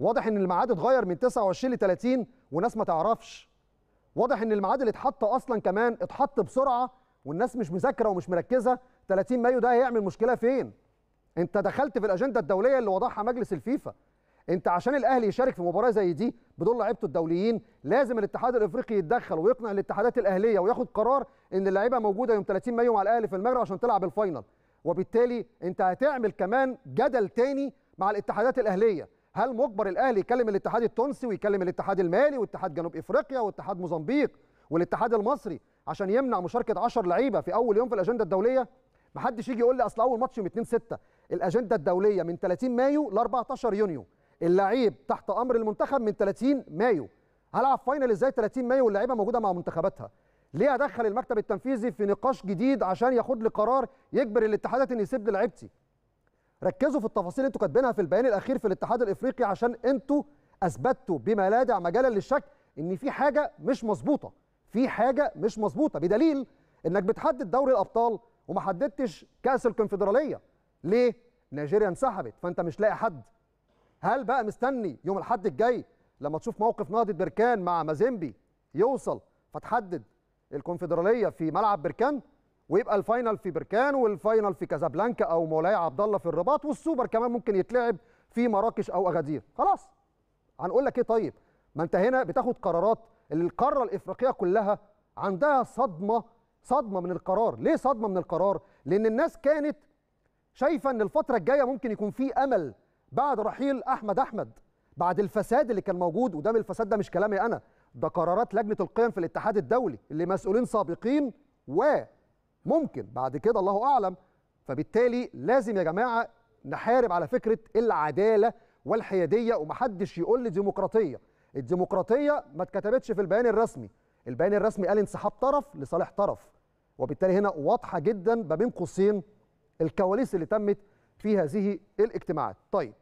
واضح ان الميعاد اتغير من 29 ل 30 وناس ما تعرفش واضح ان الميعاد اللي اتحط اصلا كمان اتحط بسرعه والناس مش مذاكره ومش مركزه 30 مايو ده هيعمل مشكله فين انت دخلت في الاجنده الدوليه اللي وضعها مجلس الفيفا انت عشان الاهلي يشارك في مباراه زي دي بدون لعيبته الدوليين لازم الاتحاد الافريقي يتدخل ويقنع الاتحادات الاهليه وياخد قرار ان اللعيبه موجوده يوم 30 مايو مع الاهلي في المغرب عشان تلعب الفاينل وبالتالي انت هتعمل كمان جدل تاني مع الاتحادات الاهليه هل مجبر الاهلي يكلم الاتحاد التونسي ويكلم الاتحاد المالي واتحاد جنوب افريقيا واتحاد موزمبيق والاتحاد المصري عشان يمنع مشاركه 10 لعيبه في اول يوم في الاجنده الدوليه محدش يجي يقول لي اصل اول ماتش يوم 2 6 الاجنده الدوليه من 30 مايو ل 14 يونيو اللعيب تحت امر المنتخب من 30 مايو هلعب فاينل ازاي 30 مايو واللعيبه موجوده مع منتخباتها ليه ادخل المكتب التنفيذي في نقاش جديد عشان ياخد لي قرار يجبر الاتحادات ان يسيب لي لعيبتي ركزوا في التفاصيل انتوا كاتبينها في البيان الاخير في الاتحاد الافريقي عشان انتوا اثبتوا بما لا مجالا للشك ان في حاجه مش مظبوطه في حاجه مش مظبوطه بدليل انك بتحدد دوري الابطال وما حددتش كاس الكونفدراليه ليه نيجيريا انسحبت فانت مش لاقي حد هل بقى مستني يوم الاحد الجاي لما تشوف موقف نهضه بركان مع مازيمبي يوصل فتحدد الكونفدراليه في ملعب بركان ويبقى الفاينل في بركان والفاينل في كازابلانكا او مولاي عبد الله في الرباط والسوبر كمان ممكن يتلعب في مراكش او اغادير خلاص هنقول لك ايه طيب ما انت هنا بتاخد قرارات القاره الافريقيه كلها عندها صدمه صدمه من القرار ليه صدمه من القرار لان الناس كانت شايفه ان الفتره الجايه ممكن يكون في امل بعد رحيل احمد احمد بعد الفساد اللي كان موجود وده الفساد ده مش كلامي انا ده قرارات لجنه القيم في الاتحاد الدولي اللي مسؤولين سابقين و ممكن بعد كده الله اعلم فبالتالي لازم يا جماعه نحارب على فكره العداله والحياديه ومحدش يقول لي ديمقراطيه الديمقراطيه ما اتكتبتش في البيان الرسمي البيان الرسمي قال انسحاب طرف لصالح طرف وبالتالي هنا واضحه جدا ما بين قوسين الكواليس اللي تمت في هذه الاجتماعات طيب